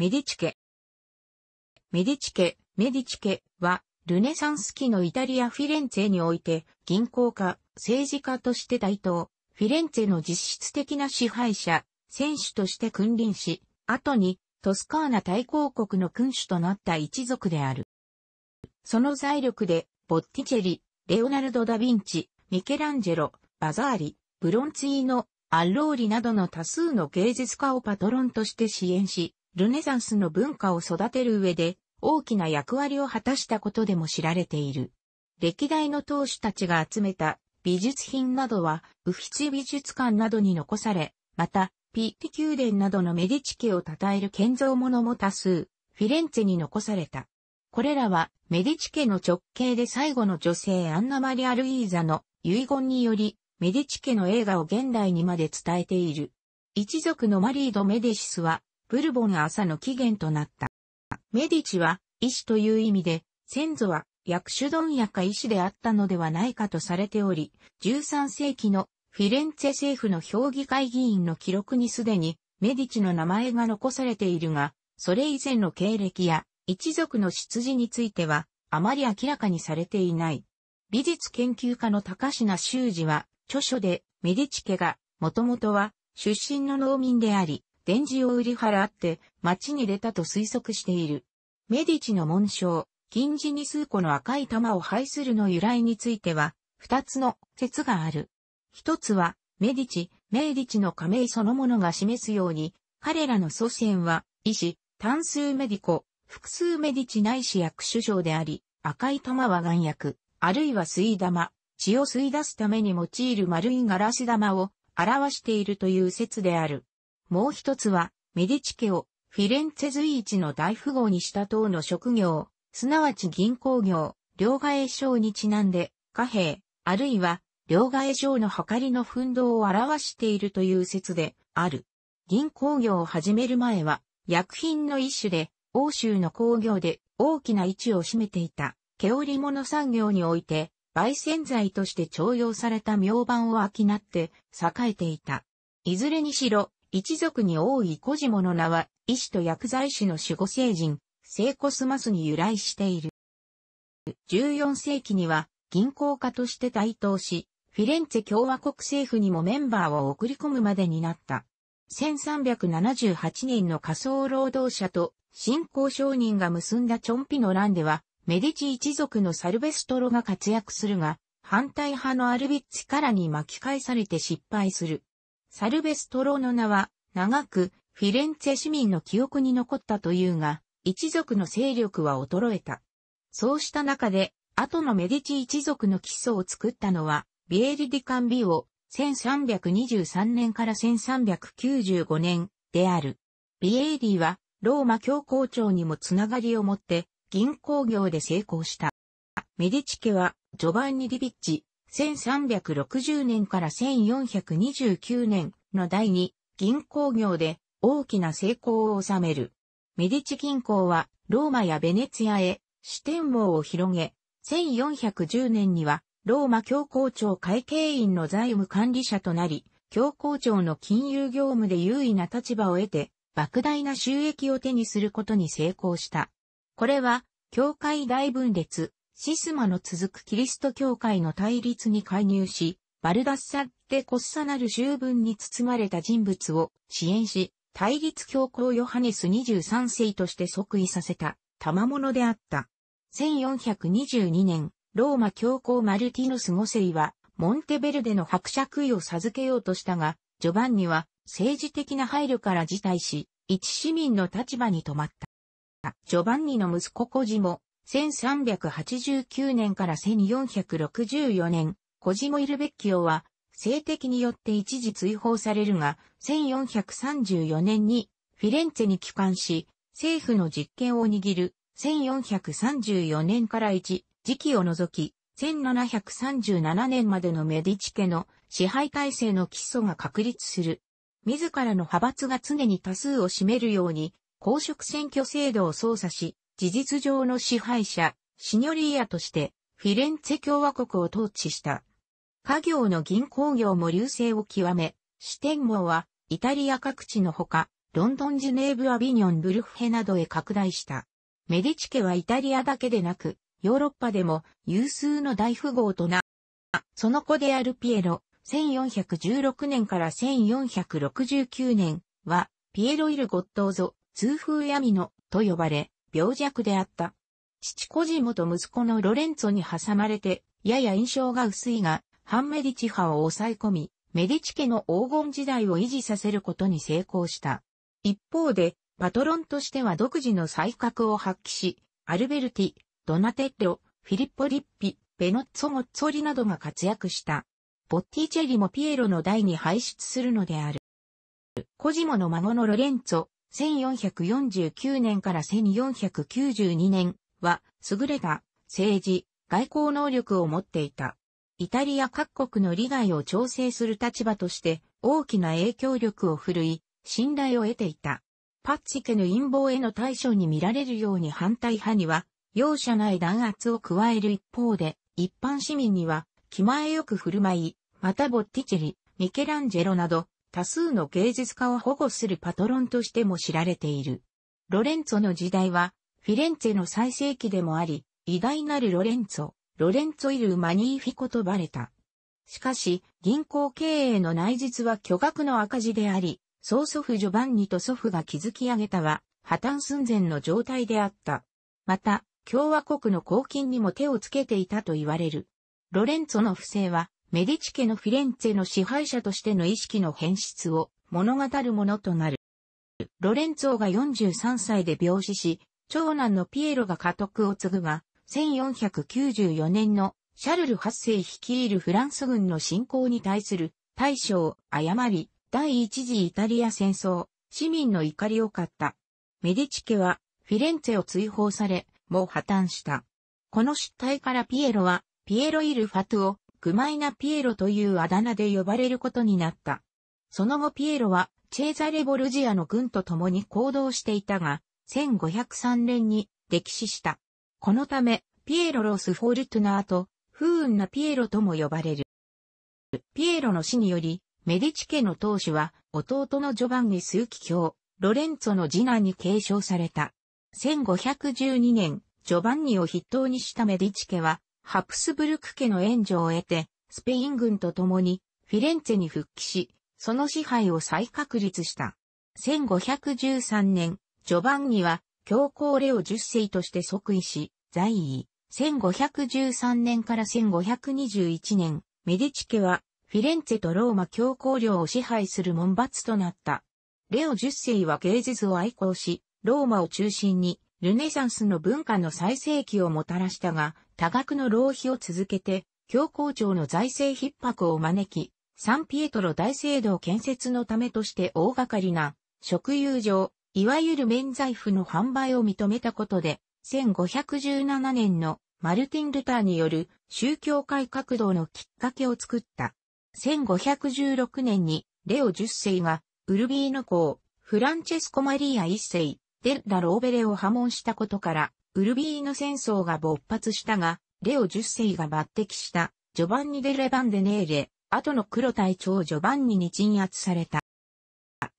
メディチ家。メディチ家、メディチ家は、ルネサンス期のイタリアフィレンツェにおいて、銀行家、政治家として台頭、フィレンツェの実質的な支配者、選手として君臨し、後に、トスカーナ大公国の君主となった一族である。その財力で、ボッティチェリ、レオナルド・ダ・ヴィンチ、ミケランジェロ、バザーリ、ブロンツィーノ、アンローリなどの多数の芸術家をパトロンとして支援し、ルネサンスの文化を育てる上で大きな役割を果たしたことでも知られている。歴代の当主たちが集めた美術品などはウフィツィ美術館などに残され、またピッテ宮殿などのメディチ家を称える建造物も多数、フィレンツェに残された。これらはメディチ家の直系で最後の女性アンナ・マリア・ルイーザの遺言により、メディチ家の映画を現代にまで伝えている。一族のマリード・メディシスは、ブルボン朝の起源となった。メディチは、医師という意味で、先祖は薬種問屋か医師であったのではないかとされており、13世紀のフィレンツェ政府の評議会議員の記録にすでにメディチの名前が残されているが、それ以前の経歴や一族の出自についてはあまり明らかにされていない。美術研究家の高階修司は著書でメディチ家がもともとは出身の農民であり、電磁を売り払って町に出たと推測している。メディチの紋章、金字に数個の赤い玉を配するの由来については、二つの説がある。一つは、メディチ、メディチの仮名そのものが示すように、彼らの祖先は、医師、単数メディコ、複数メディチないし薬種上であり、赤い玉は眼薬、あるいは水玉、血を吸い出すために用いる丸いガラス玉を表しているという説である。もう一つは、メディチ家をフィレンツェ随一の大富豪にした党の職業、すなわち銀行業、両替商にちなんで、貨幣、あるいは、両替商の計りの奮闘を表しているという説である。銀行業を始める前は、薬品の一種で、欧州の工業で大きな位置を占めていた、毛織物産業において、売煎剤として徴用された明板を商って栄えていた。いずれにしろ、一族に多い小児もの名は、医師と薬剤師の守護聖人、聖コスマスに由来している。14世紀には、銀行家として台頭し、フィレンツェ共和国政府にもメンバーを送り込むまでになった。1378年の仮想労働者と信仰商人が結んだチョンピの乱では、メディチ一族のサルベストロが活躍するが、反対派のアルビッツからに巻き返されて失敗する。サルベストロの名は、長く、フィレンツェ市民の記憶に残ったというが、一族の勢力は衰えた。そうした中で、後のメディチ一族の基礎を作ったのは、ビエリディカンビオ、1323年から1395年である。ビエリーは、ローマ教皇庁にもつながりを持って、銀行業で成功した。メディチ家は、ジョバンニ・リビッチ、1360年から1429年の第二銀行業で大きな成功を収める。メディチ銀行はローマやベネツィアへ支店網を広げ、1410年にはローマ教皇庁会計員の財務管理者となり、教皇庁の金融業務で優位な立場を得て、莫大な収益を手にすることに成功した。これは、教会大分裂、シスマの続くキリスト教会の対立に介入し、バルダッサってこっさなる修文に包まれた人物を支援し、対立教皇ヨハネス23世として即位させた、賜物であった。1422年、ローマ教皇マルティノス5世は、モンテベルデの伯爵位を授けようとしたが、ジョバンニは政治的な配慮から辞退し、一市民の立場に止まった。ジョバンニの息子コジも1389年から1464年、コジモ・イルベッキオは、性的によって一時追放されるが、1434年にフィレンツェに帰還し、政府の実権を握る1434年から一時期を除き、1737年までのメディチ家の支配体制の基礎が確立する。自らの派閥が常に多数を占めるように、公職選挙制度を操作し、事実上の支配者、シニョリーヤとしてフィレンツェ共和国を統治した。家業の銀行業も流星を極め、四天王はイタリア各地のほか、ロンドンジュネーブアビニョンブルフヘなどへ拡大した。メディチ家はイタリアだけでなく、ヨーロッパでも有数の大富豪とな、その子であるピエロ、1416年から1469年は、ピエロイルゴッドーゾ、通風闇のと呼ばれ、病弱であった。父コジモと息子のロレンツォに挟まれて、やや印象が薄いが、反メディチ派を抑え込み、メディチ家の黄金時代を維持させることに成功した。一方で、パトロンとしては独自の才覚を発揮し、アルベルティ、ドナテッロ、フィリッポ・リッピ、ベノッツォ・モッツォリなどが活躍した。ボッティチェリもピエロの代に排出するのである。コジモの孫のロレンツォ、1449年から1492年は優れた政治、外交能力を持っていた。イタリア各国の利害を調整する立場として大きな影響力を振るい、信頼を得ていた。パッチ家の陰謀への対処に見られるように反対派には、容赦ない弾圧を加える一方で、一般市民には気前よく振る舞い、またボッティチェリ、ミケランジェロなど、多数の芸術家を保護するパトロンとしても知られている。ロレンツォの時代は、フィレンツェの最盛期でもあり、偉大なるロレンツォ、ロレンツォイル・マニーフィコとばれた。しかし、銀行経営の内実は巨額の赤字であり、曽祖父ジョバンニと祖父が築き上げたは、破綻寸前の状態であった。また、共和国の公金にも手をつけていたと言われる。ロレンツォの不正は、メディチ家のフィレンツェの支配者としての意識の変質を物語るものとなる。ロレンツォが43歳で病死し、長男のピエロが家督を継ぐが、1494年のシャルル8世率いるフランス軍の侵攻に対する大将、誤り、第一次イタリア戦争、市民の怒りを買った。メディチ家はフィレンツェを追放され、もう破綻した。この失態からピエロは、ピエロイル・ファトゥをグマイナ・ピエロというあだ名で呼ばれることになった。その後ピエロは、チェーザレ・ボルジアの軍と共に行動していたが、1503年に溺死した。このため、ピエロ・ロス・フォルトゥナーと、不運なピエロとも呼ばれる。ピエロの死により、メディチ家の当主は、弟のジョバンニ・スーキ教、ロレンツォの次男に継承された。1512年、ジョバンニを筆頭にしたメディチ家は、ハプスブルク家の援助を得て、スペイン軍と共にフィレンツェに復帰し、その支配を再確立した。1513年、序盤には、教皇レオ10世として即位し、在位。1513年から1521年、メディチ家は、フィレンツェとローマ教皇領を支配する門罰となった。レオ10世は芸術を愛好し、ローマを中心に、ルネサンスの文化の最盛期をもたらしたが、多額の浪費を続けて、教皇庁の財政逼迫を招き、サンピエトロ大聖堂建設のためとして大掛かりな、食友上、いわゆる免罪符の販売を認めたことで、1517年のマルティン・ルターによる宗教改革動のきっかけを作った。1516年にレオ10世がウルビーノ公、フランチェスコ・マリア1世、デッラ・ローベレを破門したことから、ウルビーノ戦争が勃発したが、レオ10世が抜擢した、ジョバンニ・デ・レバンデネーレ、後の黒隊長ジョバンニに鎮圧された。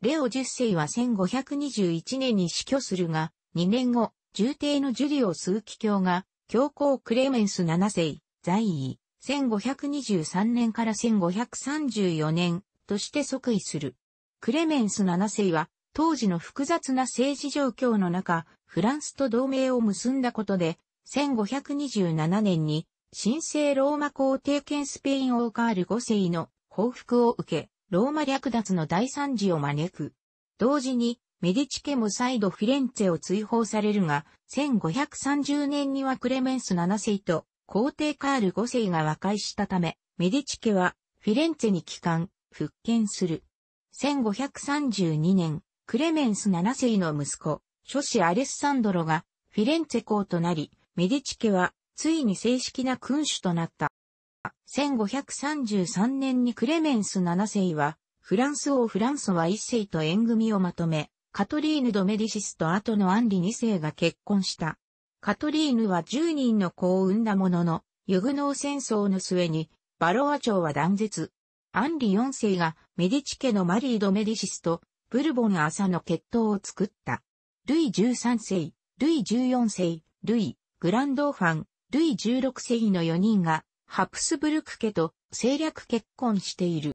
レオ10世は1521年に死去するが、2年後、重帝のジュリオ枢機教が、教皇クレメンス7世、在位、1523年から1534年として即位する。クレメンス7世は、当時の複雑な政治状況の中、フランスと同盟を結んだことで、1527年に神聖ローマ皇帝兼スペイン王カール5世の報復を受け、ローマ略奪の大惨事を招く。同時に、メディチ家も再度フィレンツェを追放されるが、1530年にはクレメンス7世と皇帝カール5世が和解したため、メディチ家はフィレンツェに帰還、復権する。1532年、クレメンス7世の息子、諸子アレッサンドロがフィレンツェ公となり、メディチ家はついに正式な君主となった。1533年にクレメンス7世は、フランス王フランソワ一世と縁組をまとめ、カトリーヌ・ド・メディシスと後のアンリ2世が結婚した。カトリーヌは10人の子を産んだものの、ユグノー戦争の末に、バロア朝は断絶。アンリ4世がメディチ家のマリー・ド・メディシスとブルボン朝の血統を作った。ルイ13世、ルイ14世、ルイ、グランドファン、ルイ16世の4人が、ハプスブルク家と政略結婚している。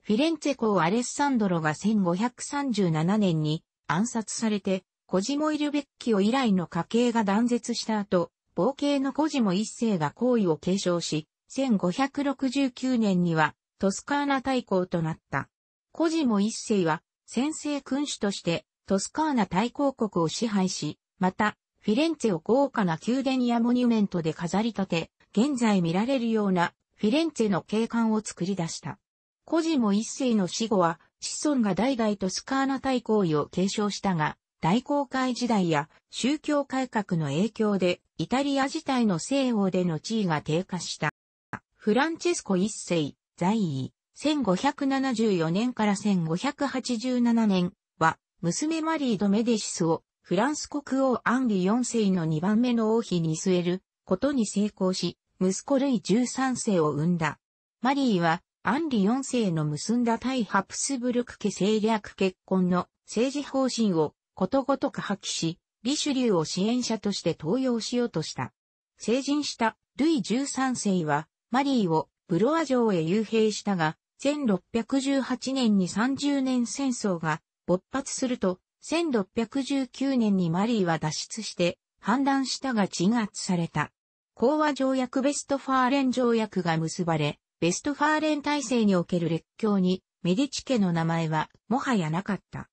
フィレンツェ公アレッサンドロが1537年に暗殺されて、コジモイルベッキオ以来の家系が断絶した後、冒険のコジモ一世が行為を継承し、1569年にはトスカーナ大公となった。コジモ一世は先制君主としてトスカーナ大公国を支配し、また、フィレンツェを豪華な宮殿やモニュメントで飾り立て、現在見られるようなフィレンツェの景観を作り出した。コジモ一世の死後は、子孫が代々トスカーナ大公位を継承したが、大航海時代や宗教改革の影響で、イタリア自体の西欧での地位が低下した。フランチェスコ一世、在位。1574年から1587年は、娘マリー・ド・メディシスを、フランス国王アンリ4世の2番目の王妃に据えることに成功し、息子ルイ13世を生んだ。マリーは、アンリ4世の結んだ対ハプスブルク家政略結婚の政治方針をことごとく破棄し、リシュリューを支援者として登用しようとした。成人したルイ13世は、マリーをブロア城へ遊兵したが、1618年に30年戦争が勃発すると、1619年にマリーは脱出して、反乱したが鎮圧された。講和条約ベストファーレン条約が結ばれ、ベストファーレン体制における列強に、メディチ家の名前はもはやなかった。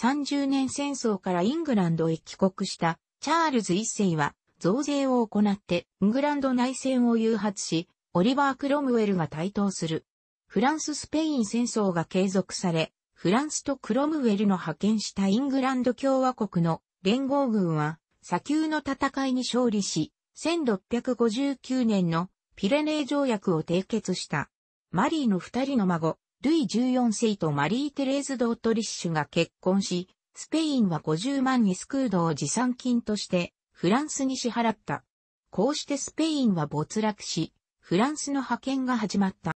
30年戦争からイングランドへ帰国したチャールズ一世は増税を行ってイングランド内戦を誘発し、オリバー・クロムウェルが台頭する。フランス・スペイン戦争が継続され、フランスとクロムウェルの派遣したイングランド共和国の連合軍は、砂丘の戦いに勝利し、1659年のピレネー条約を締結した。マリーの二人の孫、ルイ14世とマリー・テレーズ・ドートリッシュが結婚し、スペインは50万にスクードを持参金として、フランスに支払った。こうしてスペインは没落し、フランスの派遣が始まった。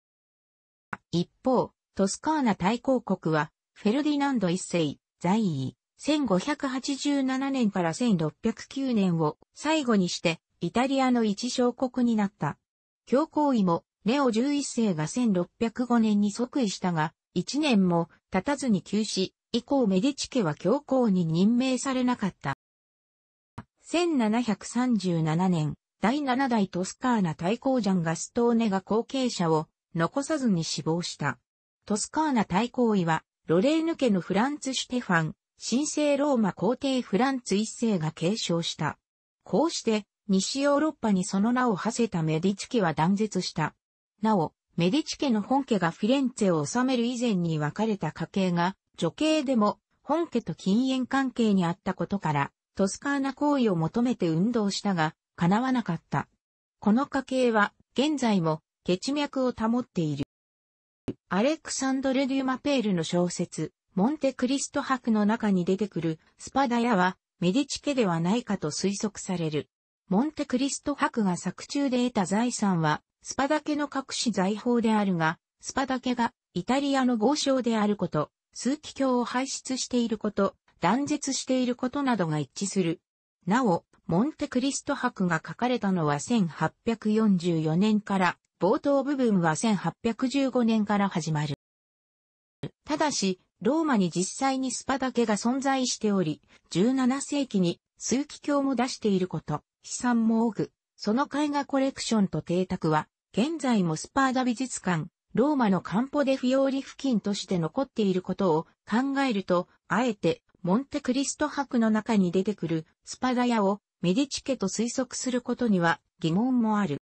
一方、トスカーナ大公国は、フェルディナンド一世、在位、1587年から1609年を最後にして、イタリアの一小国になった。教皇位も、レオ11世が1605年に即位したが、1年も経たずに休止、以降メディチ家は教皇に任命されなかった。1737年、第7代トスカーナ大公ジャン・ガストーネが後継者を残さずに死亡した。トスカーナ大公位は、ロレーヌ家のフランツ・シュテファン、神聖ローマ皇帝フランツ一世が継承した。こうして、西ヨーロッパにその名を馳せたメディチ家は断絶した。なお、メディチ家の本家がフィレンツェを治める以前に分かれた家系が、女系でも本家と禁煙関係にあったことから、トスカーナ行為を求めて運動したが、叶わなかった。この家系は、現在も血脈を保っている。アレクサンドル・デュマペールの小説、モンテクリスト博の中に出てくるスパダヤはメディチ家ではないかと推測される。モンテクリスト博が作中で得た財産はスパダ家の隠し財宝であるが、スパダ家がイタリアの豪商であること、数奇教を排出していること、断絶していることなどが一致する。なお、モンテクリスト博が書かれたのは1844年から冒頭部分は1815年から始まる。ただし、ローマに実際にスパだけが存在しており、17世紀に数奇教も出していること、資産も多く、その絵画コレクションと邸宅は、現在もスパーダ美術館、ローマのカンポデフィオーリ付近として残っていることを考えると、あえてモンテクリスト博の中に出てくるスパダ屋をメディチ家と推測することには疑問もある。